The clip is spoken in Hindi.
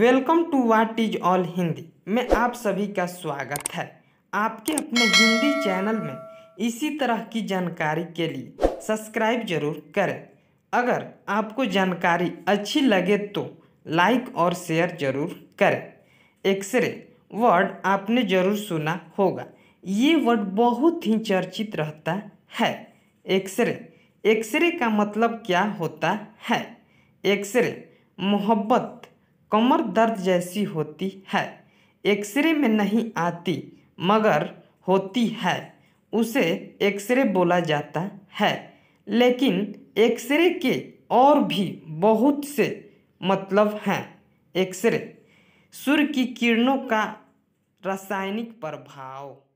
welcome to what is all Hindi में आप सभी का स्वागत है आपके अपने हिंदी चैनल में इसी तरह की जानकारी के लिए सब्सक्राइब जरूर करें अगर आपको जानकारी अच्छी लगे तो लाइक और शेयर जरूर करें एक्सरे वर्ड आपने जरूर सुना होगा ये वर्ड बहुत ही चर्चित रहता है एक्सरे एक्सरे का मतलब क्या होता है एक्सरे मोहब्बत कमर दर्द जैसी होती है एक्सरे में नहीं आती मगर होती है उसे एक्सरे बोला जाता है लेकिन एक्सरे के और भी बहुत से मतलब हैं एक्सरे सूर्य की किरणों का रासायनिक प्रभाव